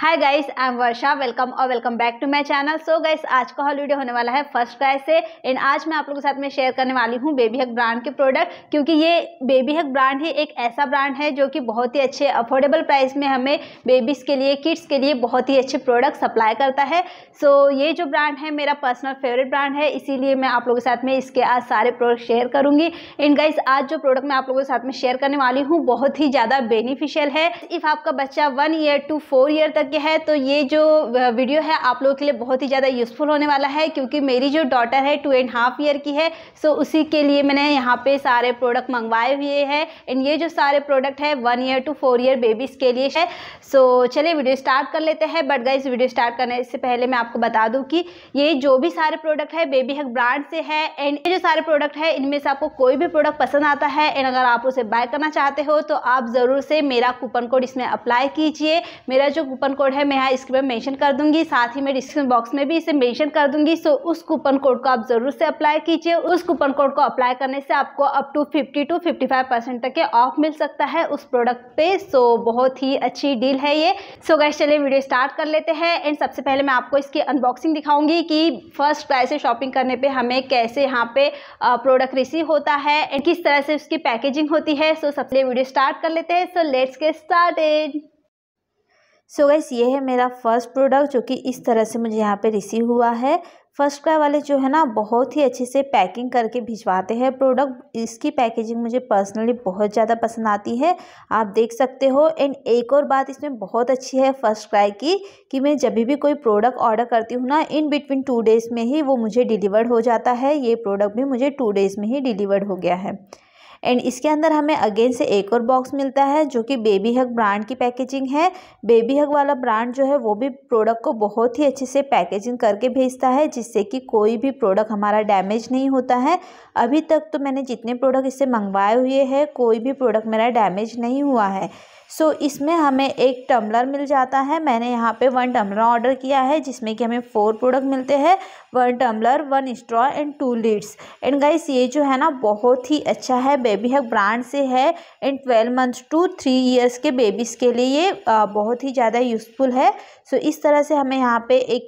hi guys I am Varsha welcome और welcome back to my channel so guys आज का hall video होने वाला है फर्स्ट गाय से एंड आज मैं आप लोगों के साथ में शेयर करने वाली हूँ बेबी हक ब्रांड के प्रोडक्ट क्योंकि ये बेबी हक ब्रांड ही एक ऐसा ब्रांड है जो कि बहुत ही अच्छे अफोर्डेबल प्राइस में हमें बेबीज़ के लिए किड्स के लिए बहुत ही अच्छे प्रोडक्ट सप्लाई करता है सो so, ये जो ब्रांड है मेरा पर्सनल फेवरेट ब्रांड है इसीलिए मैं आप लोगों के साथ में इसके आज सारे प्रोडक्ट शेयर करूँगी एंड गाइस आज जो प्रोडक्ट मैं आप लोगों के साथ में शेयर करने वाली हूँ बहुत ही ज़्यादा बेनिफिशियल है इफ़ आपका बच्चा one year to four year तक सके हैं तो ये जो वीडियो है आप लोगों के लिए बहुत ही ज़्यादा यूज़फुल होने वाला है क्योंकि मेरी जो डॉटर है टू एंड हाफ़ ईयर की है सो उसी के लिए मैंने यहाँ पे सारे प्रोडक्ट मंगवाए हुए हैं एंड ये जो सारे प्रोडक्ट है one year to four year babies के लिए है सो चलिए वीडियो स्टार्ट कर लेते हैं बट गाइज वीडियो स्टार्ट करने से पहले मैं आपको बता दूँ कि ये जो भी सारे प्रोडक्ट है बेबी हक ब्रांड से है एंड ये जो सारे प्रोडक्ट है इनमें से आपको कोई भी प्रोडक्ट पसंद आता है एंड अगर आप उसे बाय करना चाहते हो तो आप ज़रूर से मेरा कूपन कोड इसमें अप्लाई कीजिए मेरा जो कूपन कोड है मैं यहाँ इसके पर मेंशन कर दूंगी साथ ही मैं डिस्क्रिप्शन बॉक्स में भी इसे मेंशन कर दूंगी सो उस कूपन कोड को आप जरूर से अप्लाई कीजिए उस कूपन कोड को अप्लाई करने से आपको up to fifty to fifty five percent तक के ऑफ मिल सकता है उस प्रोडक्ट पे सो बहुत ही अच्छी डील है ये सो गैस चलिए वीडियो स्टार्ट कर लेते हैं एंड सबसे पहले मैं आपको इसकी अनबॉक्सिंग दिखाऊंगी कि फर्स्ट प्राइस से शॉपिंग करने पर हमें कैसे यहाँ पे प्रोडक्ट रिसीव होता है एंड किस तरह से उसकी पैकेजिंग होती है सो सबसे वीडियो स्टार्ट कर लेते हैं so let's get started so so guys ये है मेरा फर्स्ट प्रोडक्ट जो कि इस तरह से मुझे यहाँ पे रिसीव हुआ है फर्स्ट क्राई वाले जो है ना बहुत ही अच्छे से पैकिंग करके भिजवाते हैं प्रोडक्ट इसकी पैकेजिंग मुझे पर्सनली बहुत ज़्यादा पसंद आती है आप देख सकते हो एंड एक और बात इसमें बहुत अच्छी है फर्स्ट क्राई की कि मैं जब भी कोई प्रोडक्ट ऑर्डर करती हूँ ना इन बिटवीन टू डेज़ में ही वो मुझे डिलीवर्ड हो जाता है ये प्रोडक्ट भी मुझे टू डेज़ में ही डिलीवर्ड हो गया है एंड इसके अंदर हमें अगेन से एक और बॉक्स मिलता है जो कि बेबी हक ब्रांड की पैकेजिंग है बेबी हक वाला ब्रांड जो है वो भी प्रोडक्ट को बहुत ही अच्छे से पैकेजिंग करके भेजता है जिससे कि कोई भी प्रोडक्ट हमारा डैमेज नहीं होता है अभी तक तो मैंने जितने प्रोडक्ट इससे मंगवाए हुए हैं कोई भी प्रोडक्ट मेरा डैमेज नहीं हुआ है सो so, इसमें हमें एक टम्बलर मिल जाता है मैंने यहाँ पे वन टम्बलर ऑर्डर किया है जिसमें कि हमें फोर प्रोडक्ट मिलते हैं one tumbler one straw and two lids and guys ये जो है ना बहुत ही अच्छा है बेबी हक ब्रांड से है and twelve months to three years के बेबीज़ के लिए ये बहुत ही ज़्यादा यूज़फुल है सो so, इस तरह से हमें यहाँ पे एक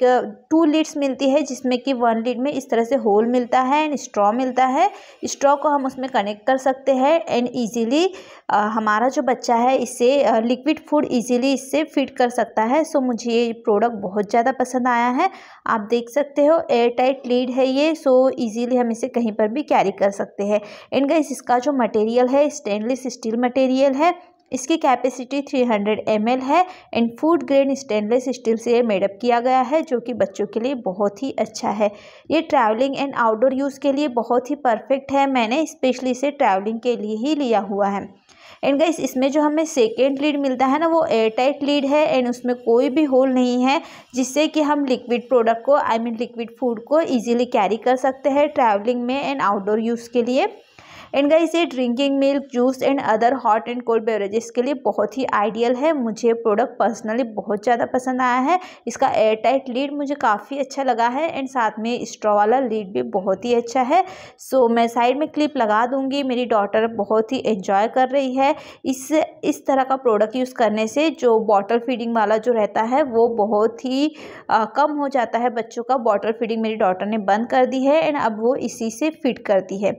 टू लीड्स मिलती है जिसमें कि वन लीड में इस तरह से होल मिलता है एंड स्ट्रॉ मिलता है स्ट्रॉ को हम उसमें कनेक्ट कर सकते हैं एंड ईजिली हमारा जो बच्चा है इसे लिक्विड फूड ईजिली इससे फिट कर सकता है सो so, मुझे ये प्रोडक्ट बहुत ज़्यादा पसंद आया है आप देख सकते हो एयर टाइट लीड है ये सो so, ईजीली हम इसे कहीं पर भी कैरी कर सकते हैं एंड गाइस इसका जो जो मटेरियल है स्टेनलेस स्टील मटेरियल है इसकी कैपेसिटी 300 हंड्रेड है and food grade stainless steel से ये मेडअप किया गया है जो कि बच्चों के लिए बहुत ही अच्छा है ये ट्रैवलिंग एंड आउटडोर यूज़ के लिए बहुत ही परफेक्ट है मैंने स्पेशली इसे ट्रैवलिंग के लिए ही लिया हुआ है एंड गाइस इसमें जो हमें सेकेंड लीड मिलता है ना वो एयर टाइट लीड है एंड उसमें कोई भी होल नहीं है जिससे कि हम लिक्विड प्रोडक्ट को आई मीन लिक्विड फूड को इजीली कैरी कर सकते हैं ट्रैवलिंग में एंड आउटडोर यूज़ के लिए एंड गाइस ये drinking milk juice and other hot and cold beverages के लिए बहुत ही आइडियल है मुझे प्रोडक्ट पर्सनली बहुत ज़्यादा पसंद आया है इसका एयर टाइट लीड मुझे काफ़ी अच्छा लगा है एंड साथ में स्ट्रॉ वाला लीड भी बहुत ही अच्छा है सो so, मैं साइड में क्लिप लगा दूँगी मेरी डॉटर बहुत ही एंजॉय कर रही है इस इस तरह का प्रोडक्ट यूज़ करने से जो बॉटल फीडिंग वाला जो रहता है वो बहुत ही आ, कम हो जाता है बच्चों का बॉटल फीडिंग मेरी डॉटर ने बंद कर दी है एंड अब वो इसी से फिट करती है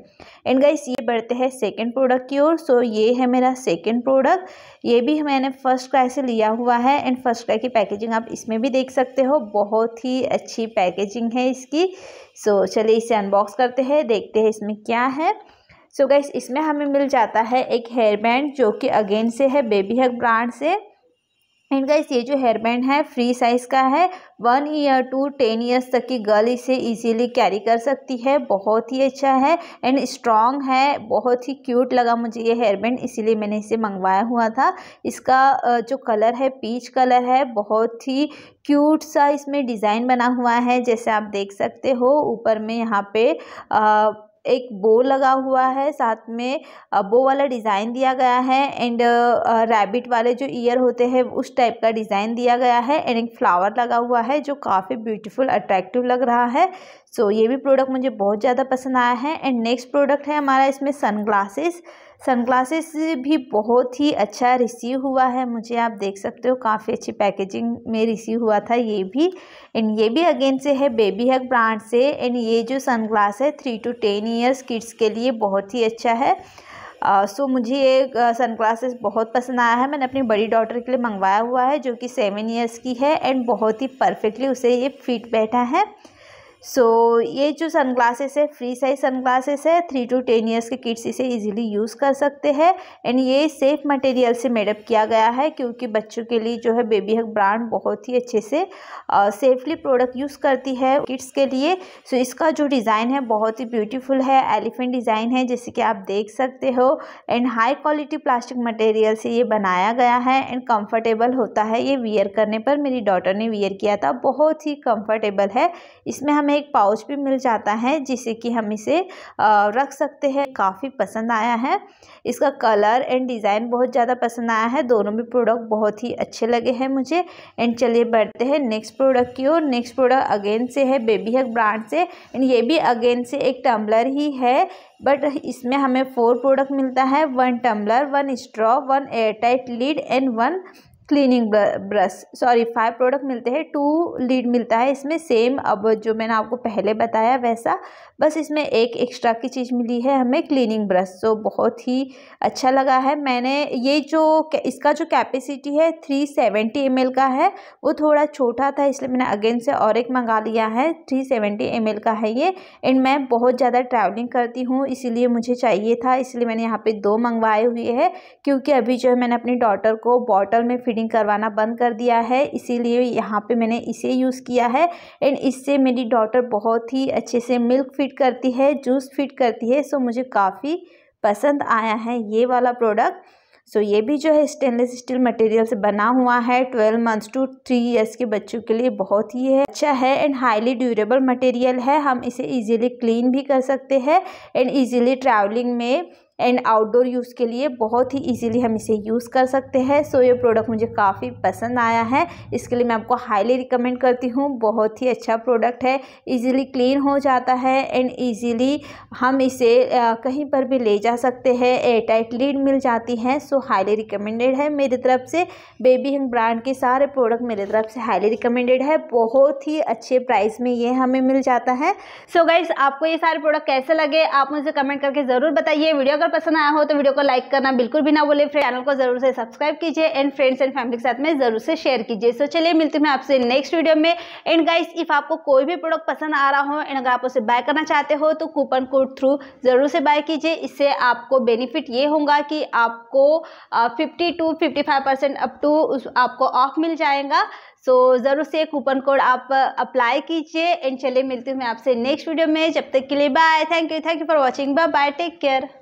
एंड गाइस ये बढ़ते हैं सेकंड प्रोडक्ट की ओर सो ये है मेरा सेकंड प्रोडक्ट ये भी मैंने फर्स्ट क्राई से लिया हुआ है एंड फर्स्ट क्राई की पैकेजिंग आप इसमें भी देख सकते हो बहुत ही अच्छी पैकेजिंग है इसकी सो so, चलिए इसे अनबॉक्स करते हैं देखते हैं इसमें क्या है सो so, गैस इसमें हमें मिल जाता है एक हेयर बैंड जो कि अगेन से है बेबी हक ब्रांड से एंड गाइस ये जो हेयर बैंड है फ्री साइज़ का है one year to ten years तक की गर्ल इसे इजीली कैरी कर सकती है बहुत ही अच्छा है एंड स्ट्रॉन्ग है बहुत ही क्यूट लगा मुझे ये हेयर बैंड इसीलिए मैंने इसे मंगवाया हुआ था इसका जो कलर है पीच कलर है बहुत ही क्यूट सा इसमें डिज़ाइन बना हुआ है जैसे आप देख सकते हो ऊपर में यहाँ पे आ, एक बो लगा हुआ है साथ में बो वाला डिज़ाइन दिया गया है एंड रैबिट वाले जो ईयर होते हैं उस टाइप का डिज़ाइन दिया गया है एंड एक फ्लावर लगा हुआ है जो काफ़ी ब्यूटीफुल अट्रैक्टिव लग रहा है सो so, ये भी प्रोडक्ट मुझे बहुत ज़्यादा पसंद आया है एंड नेक्स्ट प्रोडक्ट है हमारा इसमें सनग्लासेस सनग्लासेस भी बहुत ही अच्छा रिसीव हुआ है मुझे आप देख सकते हो काफ़ी अच्छी पैकेजिंग में रिसीव हुआ था ये भी एंड ये भी अगेन से है बेबी हक ब्रांड से एंड ये जो सनग्लास है three to ten years kids के लिए बहुत ही अच्छा है सो uh, so, मुझे ये सन ग्लासेस बहुत पसंद आया है मैंने अपनी बड़ी डॉटर के लिए मंगवाया हुआ है जो कि सेवन ईयर्स की है एंड बहुत ही परफेक्टली उसे ये फिट बैठा है सो so, ये जो सन ग्लासेस है फ्री साइज सन ग्लासेस है थ्री टू टेन ईयर्स के किड्स इसे इजीली यूज़ कर सकते हैं एंड ये सेफ मटेरियल से मेडअप किया गया है क्योंकि बच्चों के लिए जो है बेबी हक ब्रांड बहुत ही अच्छे से सेफली प्रोडक्ट यूज़ करती है किड्स के लिए सो so, इसका जो डिज़ाइन है बहुत ही ब्यूटीफुल है एलिफेंट डिज़ाइन है जैसे कि आप देख सकते हो and high quality plastic material से ये बनाया गया है एंड कम्फर्टेबल होता है ये वियर करने पर मेरी डॉटर ने वियर किया था बहुत ही कम्फर्टेबल है इसमें हमें हमें एक पाउच भी मिल जाता है जिसे कि हम इसे रख सकते हैं काफ़ी पसंद आया है इसका कलर एंड डिज़ाइन बहुत ज़्यादा पसंद आया है दोनों भी प्रोडक्ट बहुत ही अच्छे लगे हैं मुझे एंड चलिए बढ़ते हैं नेक्स्ट प्रोडक्ट की ओर नेक्स्ट प्रोडक्ट अगेन से है बेबी हक ब्रांड से एंड ये भी अगेन से एक टम्बलर ही है बट इसमें हमें फोर प्रोडक्ट मिलता है one tumbler one straw one air tight lid and one cleaning brush sorry five product मिलते हैं टू लीड मिलता है इसमें सेम अब जो मैंने आपको पहले बताया वैसा बस इसमें एक एक्स्ट्रा की चीज़ मिली है हमें क्लीनिंग ब्रश तो बहुत ही अच्छा लगा है मैंने ये जो इसका जो कैपेसिटी है थ्री सेवेंटी एम का है वो थोड़ा छोटा था इसलिए मैंने अगेन से और एक मंगा लिया है थ्री सेवेंटी एम का है ये एंड मैं बहुत ज़्यादा ट्रैवलिंग करती हूँ इसीलिए मुझे चाहिए था इसलिए मैंने यहाँ पर दो मंगवाए हुए हैं क्योंकि अभी जो है मैंने अपनी डॉटर को बॉटल में फिटिंग थ्रेडिंग करवाना बंद कर दिया है इसीलिए यहाँ पे मैंने इसे यूज़ किया है एंड इससे मेरी डॉटर बहुत ही अच्छे से मिल्क फिट करती है जूस फिट करती है सो मुझे काफ़ी पसंद आया है ये वाला प्रोडक्ट सो so, ये भी जो है स्टेनलेस स्टील मटेरियल से बना हुआ है twelve months to three years के बच्चों के लिए बहुत ही है अच्छा है एंड हाईली ड्यूरेबल मटेरियल है हम इसे इजीली क्लीन भी कर सकते हैं एंड इजीली ट्रैवलिंग में एंड आउटडोर यूज़ के लिए बहुत ही इजीली हम इसे यूज़ कर सकते हैं सो ये प्रोडक्ट मुझे काफ़ी पसंद आया है इसके लिए मैं आपको हाईली रिकमेंड करती हूँ बहुत ही अच्छा प्रोडक्ट है इजीली क्लीन हो जाता है एंड इजीली हम इसे कहीं पर भी ले जा सकते हैं एयर टाइट लीड मिल जाती है सो हाईली रिकमेंडेड है मेरी तरफ से बेबी हंग ब्रांड के सारे प्रोडक्ट मेरी तरफ से हाईली रिकमेंडेड है बहुत ही अच्छे प्राइस में ये हमें मिल जाता है सो so गाइज आपको ये सारे प्रोडक्ट कैसे लगे आप मुझे कमेंट करके ज़रूर बताइए वीडियो अगर पसंद आया हो तो वीडियो को लाइक करना बिल्कुल भी ना बोले फ्रेंड चैनल को जरूर से सब्सक्राइब कीजिए एंड फ्रेंड्स एंड फैमिली के साथ में जरूर से शेयर कीजिए सो चलिए मिलते हैं आपसे नेक्स्ट वीडियो में एंड गाइस इफ आपको कोई भी प्रोडक्ट पसंद आ रहा हो एंड अगर आप उसे बाय करना चाहते हो तो कूपन कोड थ्रू जरूर से बाय कीजिए इससे आपको बेनिफिट ये होगा कि आपको fifty to fifty five percent up to आपको ऑफ मिल जाएगा सो so, ज़रूर से कूपन कोड आप अप्लाई कीजिए एंड चलिए मिलती हूँ मैं आपसे नेक्स्ट वीडियो में जब तक के लिए bye thank you thank you for watching bye bye take care